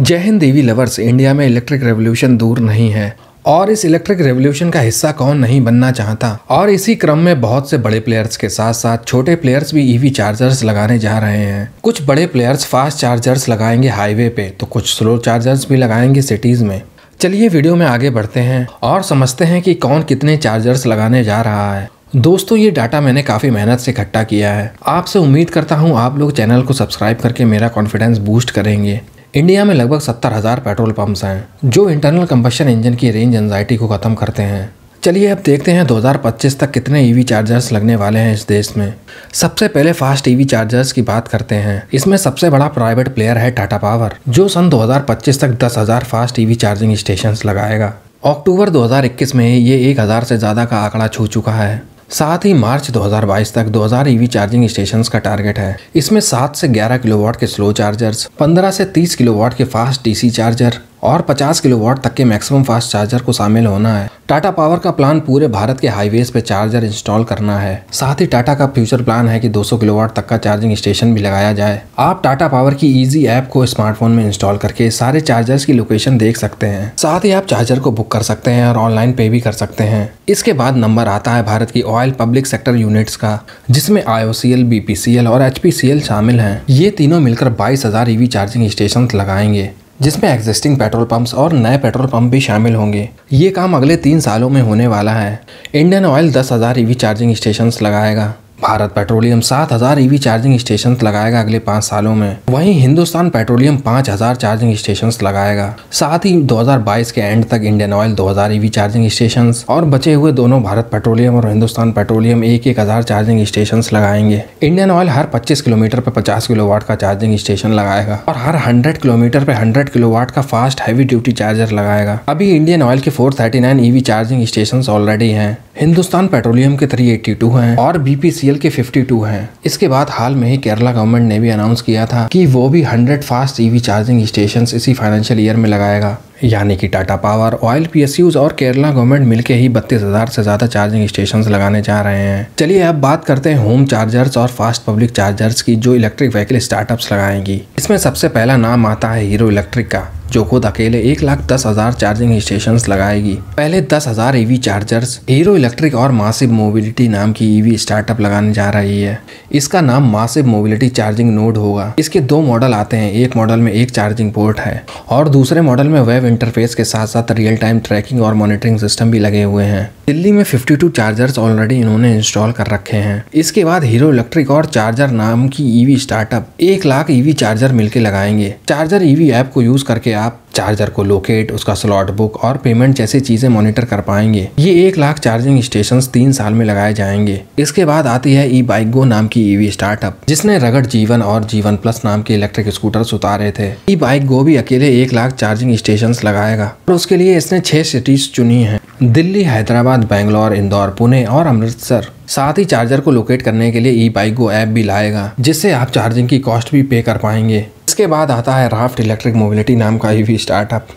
जय हिंद देवी लवर्स इंडिया में इलेक्ट्रिक रेवोल्यूशन दूर नहीं है और इस इलेक्ट्रिक रेवोल्यूशन का हिस्सा कौन नहीं बनना चाहता और इसी क्रम में बहुत से बड़े प्लेयर्स के साथ साथ छोटे प्लेयर्स भी ईवी e चार्जर्स लगाने जा रहे हैं कुछ बड़े प्लेयर्स फास्ट चार्जर्स लगाएंगे हाईवे पे तो कुछ स्लो चार्जर्स भी लगाएंगे सिटीज में चलिए वीडियो में आगे बढ़ते हैं और समझते हैं कि कौन कितने चार्जर्स लगाने जा रहा है दोस्तों ये डाटा मैंने काफ़ी मेहनत से इकट्ठा किया है आपसे उम्मीद करता हूँ आप लोग चैनल को सब्सक्राइब करके मेरा कॉन्फिडेंस बूस्ट करेंगे इंडिया में लगभग सत्तर हज़ार पेट्रोल पंप्स हैं जो इंटरनल कंबशन इंजन की रेंज एनजाइटी को ख़त्म करते हैं चलिए अब देखते हैं 2025 तक कितने ईवी e चार्जर्स लगने वाले हैं इस देश में सबसे पहले फास्ट ईवी चार्जर्स की बात करते हैं इसमें सबसे बड़ा प्राइवेट प्लेयर है टाटा पावर जो सन 2025 तक 10,000 फास्ट ईवी चार्जिंग स्टेशन लगाएगा अक्टूबर 2021 में ये 1,000 से ज़्यादा का आंकड़ा छू चुका है साथ ही मार्च 2022 तक 2000 ईवी चार्जिंग स्टेशन का टारगेट है इसमें 7 से 11 किलोवाट के स्लो चार्जर्स 15 से 30 किलोवाट के फास्ट डीसी चार्जर और 50 किलोवाट तक के मैक्सिमम फास्ट चार्जर को शामिल होना है टाटा पावर का प्लान पूरे भारत के हाईवेज पे चार्जर इंस्टॉल करना है साथ ही टाटा का फ्यूचर प्लान है कि 200 किलोवाट तक का चार्जिंग स्टेशन भी लगाया जाए आप टाटा पावर की इजी ऐप को स्मार्टफोन में इंस्टॉल करके सारे चार्जर्स की लोकेशन देख सकते हैं साथ ही आप चार्जर को बुक कर सकते हैं और ऑनलाइन पे भी कर सकते हैं इसके बाद नंबर आता है भारत की ऑयल पब्लिक सेक्टर यूनिट्स का जिसमें आईओसीएल बीपीसीएल और एचपीसीएल शामिल है ये तीनों मिलकर हजार ईवी चार्जिंग स्टेशन लगाएंगे जिसमें एग्जिस्टिंग पेट्रोल पंप्स और नए पेट्रोल पंप भी शामिल होंगे ये काम अगले तीन सालों में होने वाला है इंडियन ऑयल दस हज़ार ई चार्जिंग स्टेशन लगाएगा भारत पेट्रोलियम सात हजार ईवी चार्जिंग स्टेशन लगाएगा अगले पाँच सालों में वहीं हिंदुस्तान पेट्रोलियम 5000 हजार चार्जिंग स्टेशन लगाएगा साथ ही 2022 के एंड तक Indian oil 2000 EV charging station और बचे हुए दोनों भारत पेट्रोलियम और हिंदुस्तान पेट्रोलियम एक एक हजार चार्जिंग स्टेशन लगाएंगे इंडियन ऑयल हर पच्चीस किलोमीटर पर पचास किलोवाट का चार्जिंग स्टेशन लगाएगा और हर हंड्रेड किलोमीटर पर हंड्रेड किलो का फास्ट हैवी ड्यूटी चार्जर लगाएगा अभी इंडियन ऑयल के four thirty nine EV charging station already है हिंदुस्तान पेट्रोलियम के थ्री एट्टी टू है और बीपीसी सीएल के 52 हैं इसके बाद हाल में ही केरला गवर्नमेंट ने भी अनाउंस किया था कि वो भी 100 फास्ट ईवी चार्जिंग स्टेशन इसी फाइनेंशियल ईयर में लगाएगा यानी कि टाटा पावर ऑयल पीएसयूज और केरला गवर्नमेंट मिलकर ही बत्तीस हजार से ज्यादा चार्जिंग स्टेशन लगाने जा रहे हैं चलिए अब बात करते हैं होम चार्जर्स और फास्ट पब्लिक चार्जर्स की जो इलेक्ट्रिक व्हीकल स्टार्टअप्स लगाएंगी इसमें सबसे पहला नाम आता है हीरो इलेक्ट्रिक का जो खुद अकेले एक लाख दस हजार चार्जिंग स्टेशन लगाएगी पहले दस हजार ईवी चार्जर्स हीरो इलेक्ट्रिक और मासिव मोबिलिटी नाम की ईवी e स्टार्टअप लगाने जा रही है इसका नाम मासिव मोबिलिटी चार्जिंग नोड होगा इसके दो मॉडल आते हैं एक मॉडल में एक चार्जिंग पोर्ट है और दूसरे मॉडल में वेब इंटरफेस के साथ साथ रियल टाइम ट्रैकिंग और मॉनिटरिंग सिस्टम भी लगे हुए हैं दिल्ली में फिफ्टी चार्जर्स ऑलरेडी इन्होंने इंस्टॉल कर रखे हैं इसके बाद हीरो इलेक्ट्रिक और चार्जर नाम की ईवी e स्टार्टअप एक लाख ईवी चार्जर मिलकर लगाएंगे चार्जर ईवी ऐप को यूज करके चार्जर को लोकेट उसका स्लॉट बुक और पेमेंट जैसी चीज़ें मॉनिटर कर पाएंगे ये एक लाख चार्जिंग स्टेशन तीन साल में लगाए जाएंगे इसके बाद आती है ई बाइक गो नाम की ईवी e स्टार्टअप जिसने रगड़ जीवन और जीवन प्लस नाम के इलेक्ट्रिक स्कूटर उतारे थे ई बाइक गो भी अकेले एक लाख चार्जिंग स्टेशन लगाएगा और उसके लिए इसने छह सिटीज चुनी है दिल्ली हैदराबाद बैंगलोर इंदौर पुणे और अमृतसर साथ ही चार्जर को लोकेट करने के लिए ई बाइक ऐप भी लाएगा जिससे आप चार्जिंग की कॉस्ट भी पे कर पाएंगे इसके बाद आता है राफ्ट इलेक्ट्रिक मोबिलिटी नाम का ईवी e स्टार्टअप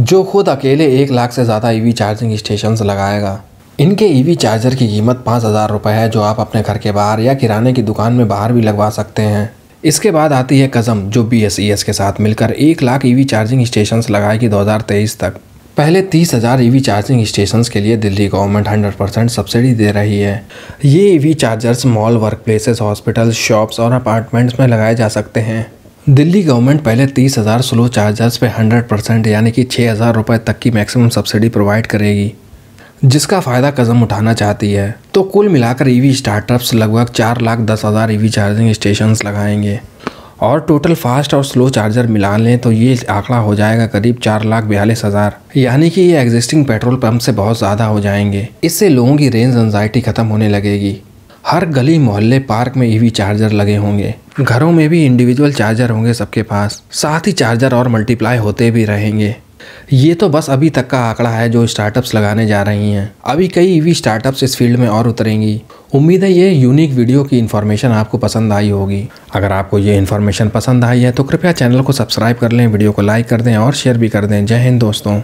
जो खुद अकेले एक लाख से ज़्यादा ईवी चार्जिंग स्टेशन लगाएगा इनके ईवी e चार्जर की कीमत पाँच हज़ार रुपये है जो आप अपने घर के बाहर या किराने की दुकान में बाहर भी लगवा सकते हैं इसके बाद आती है कज़म जो बी e के साथ मिलकर एक लाख ईवी चार्जिंग स्टेशन लगाएगी दो तक पहले तीस हज़ार ई चार्जिंग स्टेशन के लिए दिल्ली गवर्नमेंट 100 परसेंट सब्सिडी दे रही है ये e chargers mall work places hospital shops और अपार्टमेंट्स में लगाए जा सकते हैं दिल्ली गवर्नमेंट पहले तीस हज़ार स्लो चार्जर्स पे 100 परसेंट यानी कि छः हज़ार रुपये तक की मैक्सिमम सब्सिडी प्रोवाइड करेगी जिसका फ़ायदा कदम उठाना चाहती है तो कुल मिलाकर ई e स्टार्टअप्स लगभग चार लाख दस हज़ार ई चार्जिंग स्टेशन लगाएंगे और टोटल फास्ट और स्लो चार्जर मिला लें तो ये आंकड़ा हो जाएगा करीब चार लाख बयालीस हज़ार यानी कि ये एग्जिस्टिंग पेट्रोल पंप से बहुत ज़्यादा हो जाएंगे इससे लोगों की रेंज एनजाइटी ख़त्म होने लगेगी हर गली मोहल्ले पार्क में ईवी चार्जर लगे होंगे घरों में भी इंडिविजुअल चार्जर होंगे सबके पास साथ ही चार्जर और मल्टीप्लाई होते भी रहेंगे ये तो बस अभी तक का आंकड़ा है जो स्टार्टअप्स लगाने जा रही हैं अभी कई ईवी स्टार्टअप्स इस फील्ड में और उतरेंगी उम्मीद है ये यूनिक वीडियो की इन्फॉर्मेशन आपको पसंद आई होगी अगर आपको ये इन्फॉर्मेशन पसंद आई है तो कृपया चैनल को सब्सक्राइब कर लें वीडियो को लाइक कर दें और शेयर भी कर दें जय हिंद दोस्तों